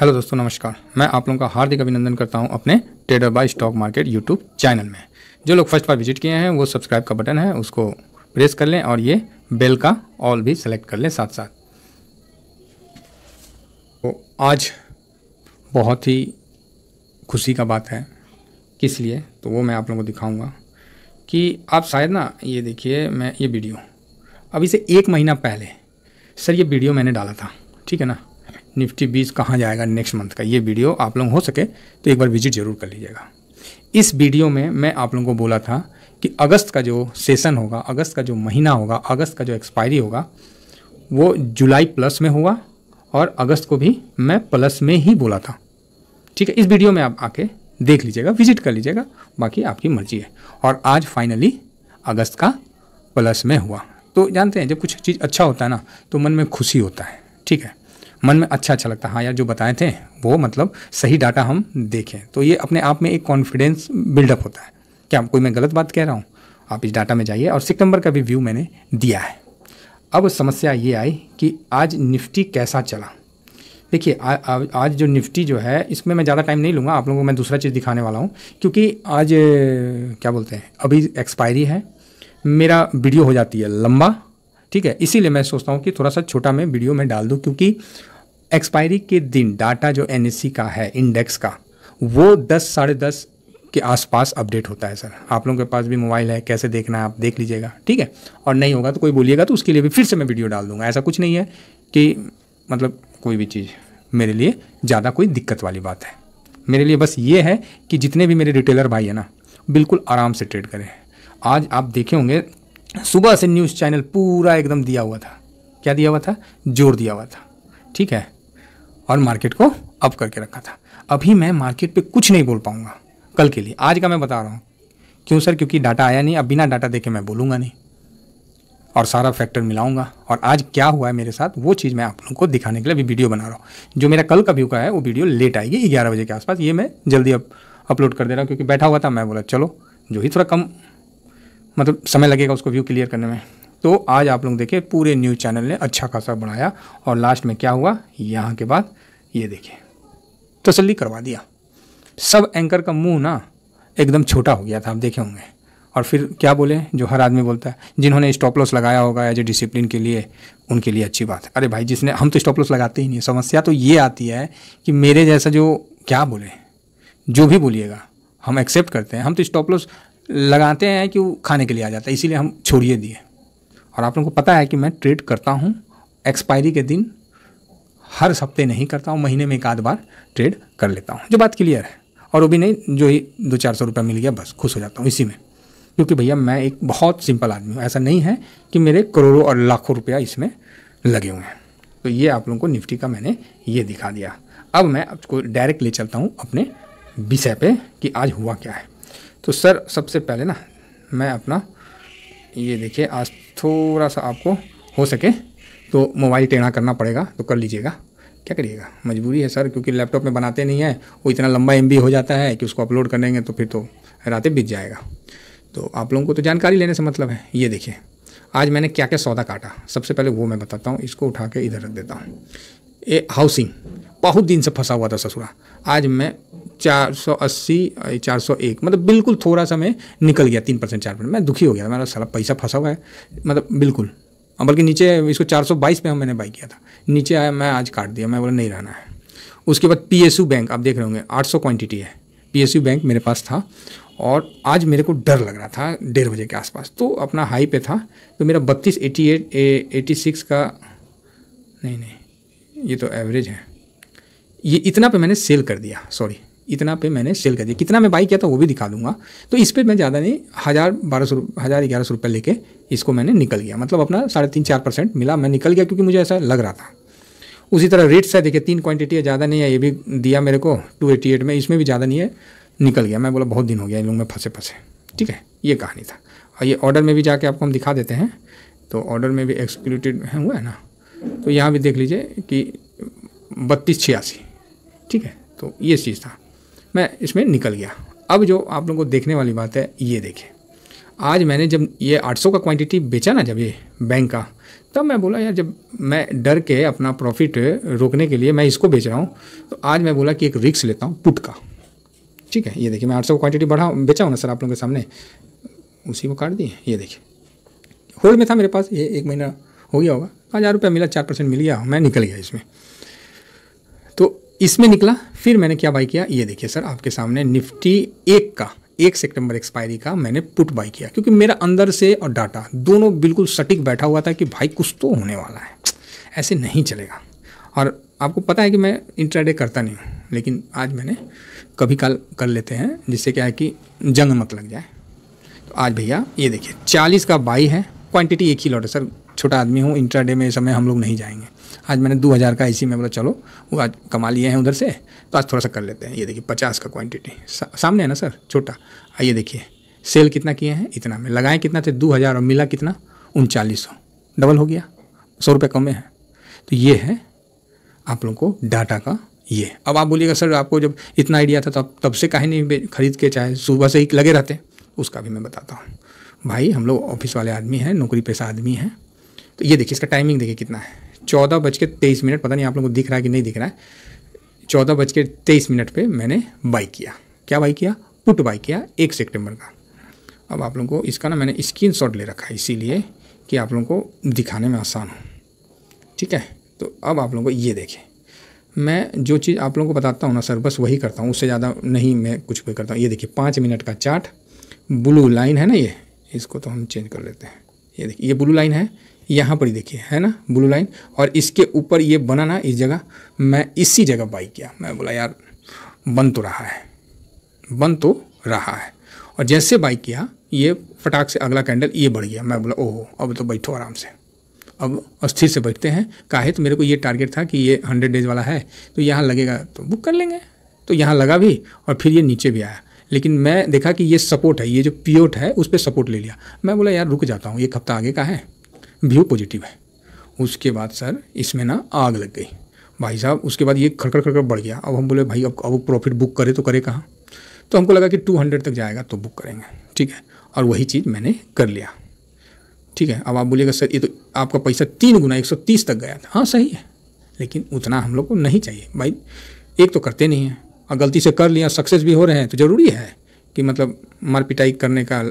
hello दोस्तों नमस्कार मैं आप लोगों का हार्दिक अभिनंदन करता हूं अपने trader by stock market YouTube channel में जो लोग फर्स्ट बार विजिट किए हैं वो सब्सक्राइब का बटन है उसको प्रेस कर लें और ये बेल का ऑल भी सेलेक्ट कर लें साथ साथ तो आज बहुत ही खुशी का बात है किस लिए तो वो मैं आप लोगों को दिखाऊँगा कि आप शायद ना ये देखिए मैं ये वीडियो अभी से एक महीना पहले सर ये वीडियो मैंने डाला था ठीक है ना निफ्टी बीस कहाँ जाएगा नेक्स्ट मंथ का ये वीडियो आप लोग हो सके तो एक बार विजिट जरूर कर लीजिएगा इस वीडियो में मैं आप लोगों को बोला था कि अगस्त का जो सेशन होगा अगस्त का जो महीना होगा अगस्त का जो एक्सपायरी होगा वो जुलाई प्लस में होगा और अगस्त को भी मैं प्लस में ही बोला था ठीक है इस वीडियो में आप आके देख लीजिएगा विजिट कर लीजिएगा बाकी आपकी मर्जी है और आज फाइनली अगस्त का प्लस में हुआ तो जानते हैं जब कुछ चीज़ अच्छा होता है ना तो मन में खुशी होता है ठीक है मन में अच्छा अच्छा लगता है हाँ यार जो बताए थे वो मतलब सही डाटा हम देखें तो ये अपने आप में एक कॉन्फिडेंस बिल्डअप होता है क्या कोई मैं गलत बात कह रहा हूँ आप इस डाटा में जाइए और सितंबर का भी व्यू मैंने दिया है अब समस्या ये आई कि आज निफ्टी कैसा चला देखिए आज जो निफ्टी जो है इसमें मैं ज़्यादा टाइम नहीं लूँगा आप लोगों को मैं दूसरा चीज़ दिखाने वाला हूँ क्योंकि आज क्या बोलते हैं अभी एक्सपायरी है मेरा वीडियो हो जाती है लंबा ठीक है इसीलिए मैं सोचता हूँ कि थोड़ा सा छोटा मैं वीडियो में डाल दूँ क्योंकि एक्सपायरी के दिन डाटा जो एन का है इंडेक्स का वो दस साढ़े दस के आसपास अपडेट होता है सर आप लोगों के पास भी मोबाइल है कैसे देखना है आप देख लीजिएगा ठीक है और नहीं होगा तो कोई बोलिएगा तो उसके लिए भी फिर से मैं वीडियो डाल दूंगा ऐसा कुछ नहीं है कि मतलब कोई भी चीज़ मेरे लिए ज़्यादा कोई दिक्कत वाली बात है मेरे लिए बस ये है कि जितने भी मेरे रिटेलर भाई हैं ना बिल्कुल आराम से ट्रेड करें आज आप देखे होंगे सुबह से न्यूज़ चैनल पूरा एकदम दिया हुआ था क्या दिया हुआ था जोर दिया हुआ था ठीक है और मार्केट को अप करके रखा था अभी मैं मार्केट पे कुछ नहीं बोल पाऊंगा कल के लिए आज का मैं बता रहा हूँ क्यों सर क्योंकि डाटा आया नहीं अब बिना डाटा देखे मैं बोलूँगा नहीं और सारा फैक्टर मिलाऊंगा और आज क्या हुआ है मेरे साथ वो चीज़ मैं आप लोगों को दिखाने के लिए अभी वीडियो बना रहा हूँ जो मेरा कल का व्यू का है वो वीडियो लेट आएगी ग्यारह बजे के आसपास ये मैं जल्दी अब अपलोड कर दे रहा हूँ क्योंकि बैठा हुआ था मैं बोला चलो जो ही थोड़ा कम मतलब समय लगेगा उसको व्यू क्लियर करने में तो आज आप लोग देखे पूरे न्यूज़ चैनल ने अच्छा खासा बनाया और लास्ट में क्या हुआ यहाँ के बाद ये देखिए तसल्ली तो करवा दिया सब एंकर का मुंह ना एकदम छोटा हो गया था आप देखे होंगे और फिर क्या बोले जो हर आदमी बोलता है जिन्होंने स्टॉप लॉस लगाया होगा एज ए डिसिप्लिन के लिए उनके लिए अच्छी बात है अरे भाई जिसने हम तो स्टॉप लॉस लगाते ही नहीं समस्या तो ये आती है कि मेरे जैसा जो क्या बोले जो भी बोलिएगा हम एक्सेप्ट करते हैं हम तो स्टॉप लॉस लगाते हैं कि वो खाने के लिए आ जाता है इसीलिए हम छोड़िए दिए और आप लोगों को पता है कि मैं ट्रेड करता हूँ एक्सपायरी के दिन हर हफ्ते नहीं करता हूँ महीने में एक आध बार ट्रेड कर लेता हूँ जो बात क्लियर है और वो भी नहीं जो ही दो चार सौ रुपया मिल गया बस खुश हो जाता हूँ इसी में क्योंकि भैया मैं एक बहुत सिंपल आदमी हूँ ऐसा नहीं है कि मेरे करोड़ों और लाखों रुपया इसमें लगे हुए हैं तो ये आप लोगों को निफ्टी का मैंने ये दिखा दिया अब मैं आपको डायरेक्ट ले चलता हूँ अपने विषय पे कि आज हुआ क्या है तो सर सबसे पहले ना मैं अपना ये देखिए आज थोड़ा सा आपको हो सके तो मोबाइल टेढ़ा करना पड़ेगा तो कर लीजिएगा क्या करिएगा मजबूरी है सर क्योंकि लैपटॉप में बनाते नहीं हैं वो इतना लंबा एम हो जाता है कि उसको अपलोड कर लेंगे तो फिर तो रातें बीत जाएगा तो आप लोगों को तो जानकारी लेने से मतलब है ये देखिए आज मैंने क्या क्या सौदा काटा सबसे पहले वो मैं बताता हूँ इसको उठा के इधर रख देता हूँ ए हाउसिंग बहुत दिन से फंसा हुआ था ससुरा आज मैं 480 401 मतलब बिल्कुल थोड़ा सा मैं निकल गया तीन परसेंट चार परसेंट मैं दुखी हो गया मेरा सारा पैसा फंसा हुआ है मतलब बिल्कुल हाँ, बल्कि नीचे इसको 422 पे हम मैंने बाई किया था नीचे आया मैं आज काट दिया मैं बोला नहीं रहना है उसके बाद पी बैंक आप देख रहे होंगे 800 क्वांटिटी है पी बैंक मेरे पास था और आज मेरे को डर लग रहा था डेढ़ बजे के आसपास तो अपना हाई पे था तो मेरा बत्तीस एटी एट एटी सिक्स का नहीं नहीं ये तो एवरेज है ये इतना पे मैंने सेल कर दिया सॉरी इतना पे मैंने सेल कर दिया कितना मैं बाई किया था वो भी दिखा दूंगा तो इस पर मैं ज़्यादा नहीं हज़ार बारह सौ हज़ार ग्यारह सौ रुपये लेके इसको मैंने निकल गया मतलब अपना साढ़े तीन चार परसेंट मिला मैं निकल गया क्योंकि मुझे ऐसा लग रहा था उसी तरह रेट्स है देखिए तीन क्वांटिटी है ज़्यादा नहीं है ये भी दिया मेरे को टू एटी एट में इसमें भी ज़्यादा नहीं है निकल गया मैं बोला बहुत दिन हो गया इन लोग में फंसे फंसे ठीक है ये कहानी था और ये ऑर्डर में भी जाके आपको हम दिखा देते हैं तो ऑर्डर में भी एक्सक्लूटेड है हुआ है ना तो यहाँ भी देख लीजिए कि बत्तीस छियासी ठीक है तो ये चीज़ था मैं इसमें निकल गया अब जो आप लोगों को देखने वाली बात है ये देखें आज मैंने जब ये 800 का क्वांटिटी बेचा ना जब ये बैंक का तब मैं बोला यार जब मैं डर के अपना प्रॉफिट रोकने के लिए मैं इसको बेच रहा हूँ तो आज मैं बोला कि एक रिक्स लेता हूँ पुट का ठीक है ये देखिए मैं 800 का क्वांटिटी बढ़ाऊँ बेचा हूँ ना सर आप लोगों के सामने उसी को काट दिए ये देखिए होल्ड में था मेरे पास ये एक महीना हो गया होगा हज़ार रुपया मिला चार परसेंट मिल गया मैं निकल गया इसमें तो इसमें निकला फिर मैंने क्या बाई किया ये देखिए सर आपके सामने निफ्टी एक का एक सितंबर एक्सपायरी का मैंने पुट बाई किया क्योंकि मेरा अंदर से और डाटा दोनों बिल्कुल सटीक बैठा हुआ था कि भाई कुछ तो होने वाला है ऐसे नहीं चलेगा और आपको पता है कि मैं इंट्राडे करता नहीं हूँ लेकिन आज मैंने कभी कल कर लेते हैं जिससे क्या है कि जंग मत लग जाए तो आज भैया ये देखिए चालीस का बाई है क्वांटिटी एक ही लॉट है सर छोटा आदमी हूँ इंट्राडे में इस समय हम लोग नहीं जाएंगे आज मैंने दो हज़ार का इसी में बोला चलो वो आज कमा लिए हैं उधर से तो आज थोड़ा सा कर लेते हैं ये देखिए पचास का क्वांटिटी सा, सामने है ना सर छोटा आइए देखिए सेल कितना किए हैं इतना में लगाएं कितना थे दो हज़ार और मिला कितना उनचालीस सौ डबल हो गया सौ रुपये कम है तो ये है आप लोगों को डाटा का ये अब आप बोलिएगा सर आपको जब इतना आइडिया था तब तब से कहीं नहीं खरीद के चाहे सुबह से ही लगे रहते उसका भी मैं बताता हूँ भाई हम लोग ऑफिस वाले आदमी हैं नौकरी पेशा आदमी हैं तो ये देखिए इसका टाइमिंग देखिए कितना है चौदह बज के तेईस मिनट पता नहीं आप लोगों को दिख रहा है कि नहीं दिख रहा है चौदह बज के तेईस मिनट पर मैंने बाई किया क्या बाई किया पुट बाई किया एक सेप्टेम्बर का अब आप लोगों को इसका ना मैंने स्क्रीन शॉट ले रखा है इसीलिए कि आप लोगों को दिखाने में आसान हो ठीक है तो अब आप लोगों को ये देखें मैं जो चीज़ आप लोगों को बताता हूँ ना सर बस वही करता हूँ उससे ज़्यादा नहीं मैं कुछ भी करता हूँ ये देखिए पाँच मिनट का चार्ट ब्लू लाइन है ना ये इसको तो हम चेंज कर लेते हैं ये देखिए ये ब्लू लाइन है यहाँ पर ही देखिए है ना ब्लू लाइन और इसके ऊपर ये बना ना इस जगह मैं इसी जगह बाई किया मैं बोला यार बन तो रहा है बन तो रहा है और जैसे बाई किया ये फटाक से अगला कैंडल ये बढ़ गया मैं बोला ओहो अब तो बैठो आराम से अब अस्थिर से बैठते हैं काहे तो मेरे को ये टारगेट था कि ये हंड्रेड डेज वाला है तो यहाँ लगेगा तो बुक कर लेंगे तो यहाँ लगा भी और फिर ये नीचे भी आया लेकिन मैं देखा कि ये सपोर्ट है ये जो पियोट है उस पर सपोर्ट ले लिया मैं बोला यार रुक जाता हूँ एक हफ्ता आगे का है व्यू पॉजिटिव है उसके बाद सर इसमें ना आग लग गई भाई साहब उसके बाद ये खड़खड़ खड़कड़ बढ़ गया अब हम बोले भाई अब अब प्रॉफिट बुक करे तो करे कहाँ तो हमको लगा कि टू हंड्रेड तक जाएगा तो बुक करेंगे ठीक है और वही चीज़ मैंने कर लिया ठीक है अब आप बोलिएगा सर ये तो आपका पैसा तीन गुना एक सौ तीस तक गया था हाँ सही है लेकिन उतना हम लोग को नहीं चाहिए भाई एक तो करते नहीं हैं और गलती से कर लिया सक्सेस भी हो रहे हैं तो ज़रूरी है कि मतलब मार पिटाई करने का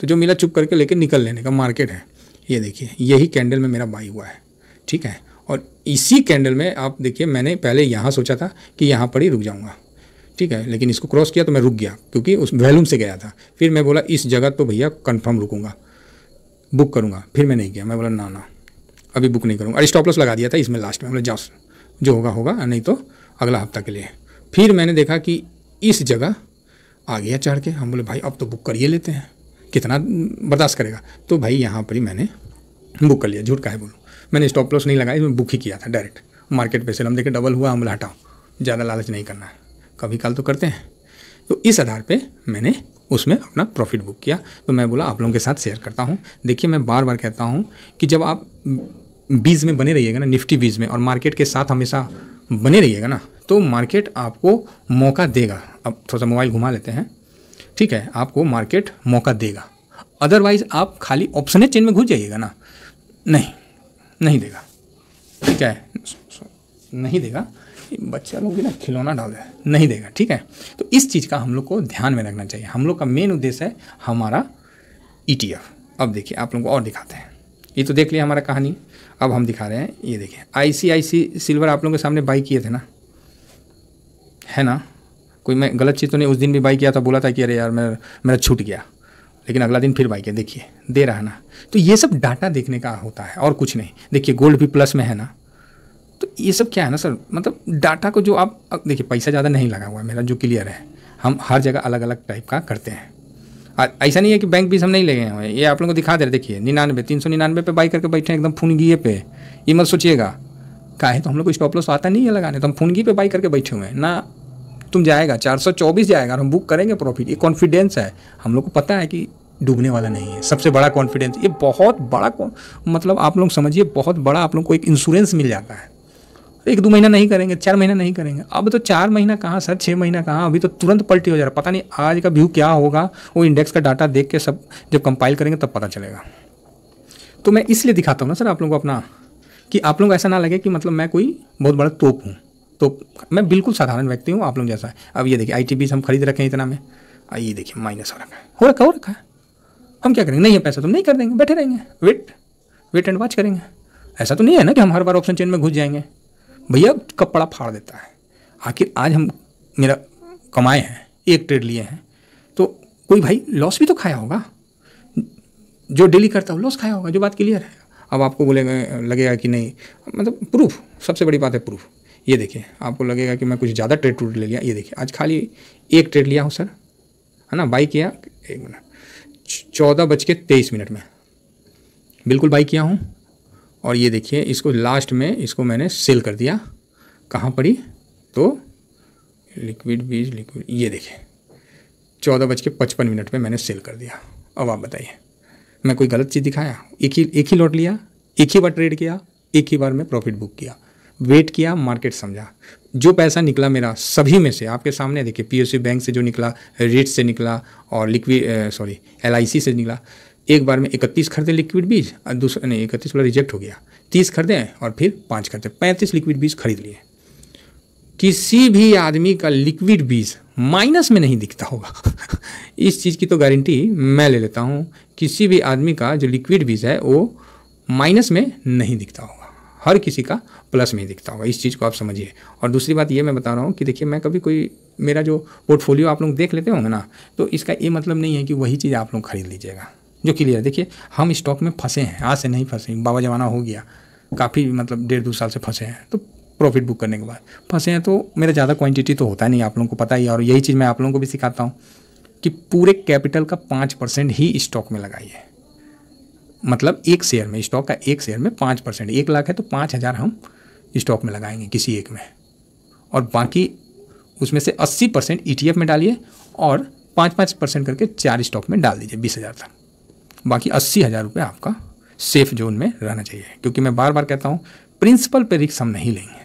तो जो मिला चुप करके लेकर निकल लेने का मार्केट है ये देखिए यही कैंडल में मेरा बाई हुआ है ठीक है और इसी कैंडल में आप देखिए मैंने पहले यहाँ सोचा था कि यहाँ पर ही रुक जाऊँगा ठीक है लेकिन इसको क्रॉस किया तो मैं रुक गया क्योंकि उस वैलूम से गया था फिर मैं बोला इस जगह तो भैया कन्फर्म रुकूँगा बुक करूँगा फिर मैं नहीं गया मैं बोला ना ना अभी बुक नहीं करूँगा अरे स्टॉपलस लगा दिया था इसमें लास्ट में बोला जाओ जो होगा होगा नहीं तो अगला हफ्ता के लिए फिर मैंने देखा कि इस जगह आ गया चढ़ के हम बोले भाई अब तो बुक करिए लेते हैं कितना बर्दाश्त करेगा तो भाई यहाँ पर ही मैंने बुक कर लिया झूठ का है बोलूँ मैंने स्टॉप लॉस नहीं लगाया मैं बुक ही किया था डायरेक्ट मार्केट पे सेल हम देखे डबल हुआ हम हटाओ ज़्यादा लालच नहीं करना है कभी कल तो करते हैं तो इस आधार पे मैंने उसमें अपना प्रॉफिट बुक किया तो मैं बोला आप लोगों के साथ शेयर करता हूँ देखिए मैं बार बार कहता हूँ कि जब आप बीज में बने रहिएगा ना निफ्टी बीज में और मार्केट के साथ हमेशा बने रहिएगा ना तो मार्केट आपको मौका देगा अब थोड़ा सा मोबाइल घुमा लेते हैं ठीक है आपको मार्केट मौका देगा अदरवाइज आप खाली ऑप्शन चेन में घुस जाइएगा ना नहीं नहीं देगा ठीक है नहीं देगा बच्चा लोग भी ना खिलौना डाल दे नहीं देगा ठीक है तो इस चीज़ का हम लोग को ध्यान में रखना चाहिए हम लोग का मेन उद्देश्य है हमारा ई e अब देखिए आप लोगों को और दिखाते हैं ये तो देख लिया हमारा कहानी अब हम दिखा रहे हैं ये देखिए आई सी आई सी सिल्वर आप लोगों के सामने बाई किए थे ना है ना कोई मैं गलत चीज़ तो नहीं उस दिन भी बाई किया था बोला था कि अरे यार मैं मेरा छूट गया लेकिन अगला दिन फिर बाई किया देखिए दे रहा ना तो ये सब डाटा देखने का होता है और कुछ नहीं देखिए गोल्ड भी प्लस में है ना तो ये सब क्या है ना सर मतलब डाटा को जो आप देखिए पैसा ज़्यादा नहीं लगा हुआ है मेरा जो क्लियर है हम हर जगह अलग अलग टाइप का करते हैं ऐसा नहीं है कि बैंक भी हम नहीं ले गए हुए ये आप लोगों को दिखा दे रहे देखिए निन्यानवे तीन सौ निन्यानवे पे बाई करके बैठे हैं एकदम फुनगिए पे ये मत सोचिएगा काहे तो हम लोग को स्टॉप लॉस आता नहीं है लगाने तो हम फुनगी पे बाई करके बैठे हुए हैं ना तुम जाएगा चौबीस जाएगा और हम बुक करेंगे प्रॉफिट ये कॉन्फिडेंस है हम लोग को पता है कि डूबने वाला नहीं है सबसे बड़ा कॉन्फिडेंस ये बहुत बड़ा मतलब आप लोग समझिए बहुत बड़ा आप लोग को एक इंश्योरेंस मिल जाता है एक दो महीना नहीं करेंगे चार महीना नहीं करेंगे अब तो चार महीना कहाँ सर छः महीना कहाँ अभी तो तुरंत पलटी हो जा रहा है पता नहीं आज का व्यू क्या होगा वो इंडेक्स का डाटा देख के सब जब कंपाइल करेंगे तब पता चलेगा तो मैं इसलिए दिखाता हूँ ना सर आप लोगों को अपना कि आप लोगों को ऐसा ना लगे कि मतलब मैं कोई बहुत बड़ा तोप हूँ तो मैं बिल्कुल साधारण व्यक्ति हूँ आप लोग जैसा है अब ये देखिए आई हम खरीद रखे हैं इतना में ये देखिए माइनस हो रखा है हो रखा हो रखा है हम क्या करेंगे नहीं है पैसा तो नहीं कर देंगे बैठे रहेंगे वेट वेट एंड वॉच करेंगे ऐसा तो नहीं है ना कि हम हर बार ऑप्शन चेन में घुस जाएंगे भैया कपड़ा फाड़ देता है आखिर आज हम मेरा कमाए हैं एक ट्रेड लिए हैं तो कोई भाई लॉस भी तो खाया होगा जो डेली करता हो लॉस खाया होगा जो बात क्लियर है अब आपको बोलेगा लगेगा कि नहीं मतलब प्रूफ सबसे बड़ी बात है प्रूफ ये देखिए आपको लगेगा कि मैं कुछ ज़्यादा ट्रेड टूट ले लिया ये देखिए आज खाली एक ट्रेड लिया हूँ सर है ना बाई किया एक मिनट चौदह बज के तेईस मिनट में बिल्कुल बाई किया हूँ और ये देखिए इसको लास्ट में इसको मैंने सेल कर दिया कहाँ पड़ी तो लिक्विड बीज लिक्विड ये देखिए चौदह बज के पचपन मिनट में मैंने सेल कर दिया अब आप बताइए मैं कोई गलत चीज़ दिखाया एक ही एक ही लॉट लिया एक ही बार ट्रेड किया एक ही बार में प्रॉफिट बुक किया वेट किया मार्केट समझा जो पैसा निकला मेरा सभी में से आपके सामने देखिए पी बैंक से जो निकला रेट से निकला और लिक्विड सॉरी एल से निकला एक बार में इकतीस खरीदे लिक्विड बीज और दूसरा नहीं इकतीस वाला रिजेक्ट हो गया तीस खरीदे और फिर पाँच खरीदे पैंतीस लिक्विड बीज खरीद लिए किसी भी आदमी का लिक्विड बीज माइनस में नहीं दिखता होगा इस चीज़ की तो गारंटी मैं ले लेता हूँ किसी भी आदमी का जो लिक्विड बीज है वो माइनस में नहीं दिखता होगा हर किसी का प्लस में दिखता होगा इस चीज़ को आप समझिए और दूसरी बात ये मैं बता रहा हूँ कि देखिए मैं कभी कोई मेरा जो पोर्टफोलियो आप लोग देख लेते होंगे ना तो इसका ये मतलब नहीं है कि वही चीज़ आप लोग खरीद लीजिएगा जो क्लियर देखिए हम स्टॉक में फंसे हैं आज से नहीं फंसे बाबा जमाना हो गया काफ़ी मतलब डेढ़ दो साल से फंसे हैं तो प्रॉफिट बुक करने के बाद फंसे हैं तो मेरा ज़्यादा क्वांटिटी तो होता नहीं आप लोगों को पता ही और यही चीज़ मैं आप लोगों को भी सिखाता हूँ कि पूरे कैपिटल का पाँच परसेंट ही स्टॉक में लगाइए मतलब एक शेयर में स्टॉक का एक शेयर में पाँच परसेंट एक लाख है तो पाँच हज़ार हम स्टॉक में लगाएंगे किसी एक में और बाकी उसमें से अस्सी परसेंट ई e में डालिए और पाँच पाँच परसेंट करके चार स्टॉक में डाल दीजिए बीस हज़ार तक बाकी अस्सी हज़ार रुपये आपका सेफ जोन में रहना चाहिए क्योंकि मैं बार बार कहता हूँ प्रिंसिपल पर रिक्स हम नहीं लेंगे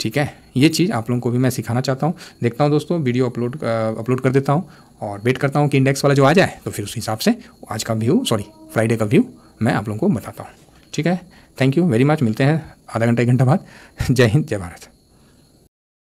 ठीक है ये चीज़ आप लोगों को भी मैं सिखाना चाहता हूँ देखता हूँ दोस्तों वीडियो अपलोड अपलोड कर देता हूँ और वेट करता हूँ कि इंडेक्स वाला जो आ जाए तो फिर उस हिसाब से आज का व्यू सॉरी फ्राइडे का व्यू मैं आप लोगों को बताता हूँ ठीक है थैंक यू वेरी मच मिलते हैं आधा घंटा एक घंटा बाद जय हिंद जय भारत